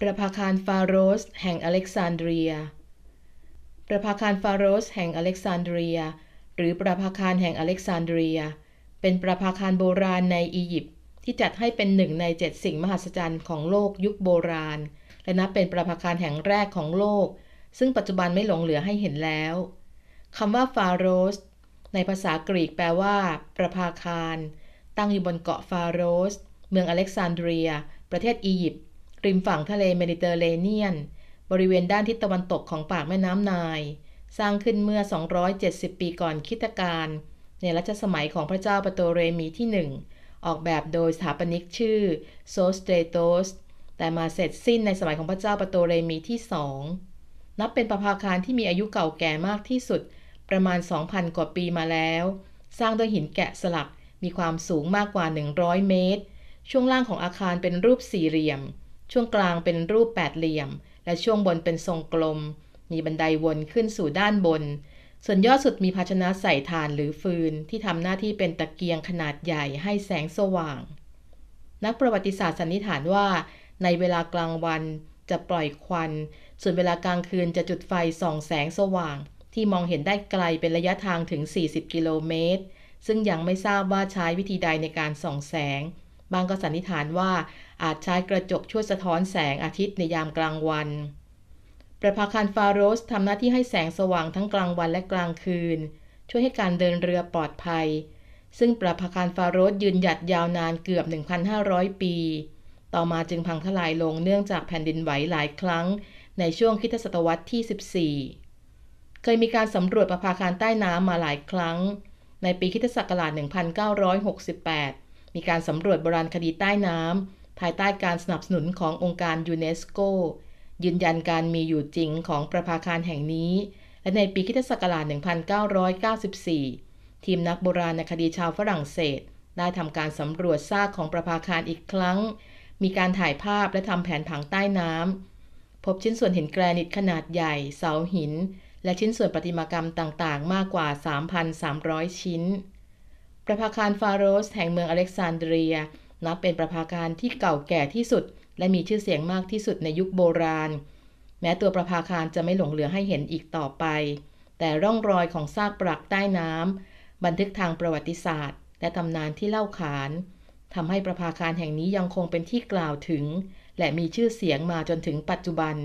ประภาคารฟาโรส แห่งอเล็กซานเดรีย ประภาคารฟาโรสแห่งอเล็กซานเดรีย หรือประภาคารแห่งอเล็กซานเดรีย เป็นประภาคารโบราณในอียิปต์ที่จัดให้เป็นหนึ่งในเจ็ดสิ่งมหัศจรรย์ของโลกยุคโบราณ และนับเป็นประภาคารแห่งแรกของโลก ซึ่งปัจจุบันไม่หลงเหลือให้เห็นแล้ว คำว่าฟาโรส ในภาษากรีกแปลว่า ประภาคาร ตั้งอยู่บนเกาะฟาโรส เมืองอเล็กซานเดรีย ประเทศอียิปต์ริมฝั่งทะเลเมดิเตอร์เรเนียน บริเวณด้านทิศตะวันตกของปากแม่น้ำนาย สร้างขึ้นเมื่อ 270 ปีก่อนคิตการ ในรัชสมัยของพระเจ้าปโตเรมีที่ 1 ออกแบบโดยสถาปนิกชื่อโซสเตโตส แต่มาเสร็จสิ้นในสมัยของพระเจ้าปโตเรมีที่สอง นับเป็นประภาคารที่มีอายุเก่าแก่มากที่สุด ประมาณ 2,000 กว่าปีมาแล้ว สร้างด้วยหินแกะสลัก มีความสูงมากกว่า 100 เมตร ช่วงล่างของอาคารเป็นรูปสี่เหลี่ยมช่วงกลางเป็นรูปแปดเหลี่ยม และช่วงบนเป็นทรงกลม มีบันไดวนขึ้นสู่ด้านบน ส่วนยอดสุดมีภาชนะใส่ถ่านหรือฟืนที่ทำหน้าที่เป็นตะเกียงขนาดใหญ่ให้แสงสว่าง นักประวัติศาสตร์สันนิษฐานว่า ในเวลากลางวันจะปล่อยควัน ส่วนเวลากลางคืนจะจุดไฟส่องแสงสว่าง ที่มองเห็นได้ไกลเป็นระยะทางถึง40กิโลเมตรซึ่งยังไม่ทราบว่าใช้วิธีใดในการส่องแสงบางก็สันนิษฐานว่าอาจใช้กระจกช่วยสะท้อนแสงอาทิตย์ในยามกลางวัน ประภาคารฟาโรสทำหน้าที่ให้แสงสว่างทั้งกลางวันและกลางคืน ช่วยให้การเดินเรือปลอดภัย ซึ่งประภาคารฟาโรสยืนหยัดยาวนานเกือบ 1,500 ปี ต่อมาจึงพังทลายลงเนื่องจากแผ่นดินไหวหลายครั้ง ในช่วงคิทศตวรรษที่14เคยมีการสำรวจประภาคารใต้น้ำมาหลายครั้ง ในปีคิทศักราช 1968มีการสำรวจโบราณคดีใต้น้ำ ภายใต้การสนับสนุนขององค์การยูเนสโก ยืนยันการมีอยู่จริงของประภาคารแห่งนี้ และในปีคิศักราช 1994 ทีมนักโบราณคดีชาวฝรั่งเศส ได้ทำการสำรวจซากของประภาคารอีกครั้ง มีการถ่ายภาพและทำแผนผังใต้น้ำ พบชิ้นส่วนหินแกรนิตขนาดใหญ่ เสาหิน และชิ้นส่วนประติมากรรมต่างๆ มากกว่า 3,300 ชิ้นประภาคารฟาโรสแห่งเมืองอเล็กซานเดรีย นับเป็นประภาคารที่เก่าแก่ที่สุด และมีชื่อเสียงมากที่สุดในยุคโบราณ แม้ตัวประภาคารจะไม่หลงเหลือให้เห็นอีกต่อไป แต่ร่องรอยของซากปรักใต้น้ำบันทึกทางประวัติศาสตร์ และตำนานที่เล่าขานทำให้ประภาคารแห่งนี้ยังคงเป็นที่กล่าวถึง และมีชื่อเสียงมาจนถึงปัจจุบัน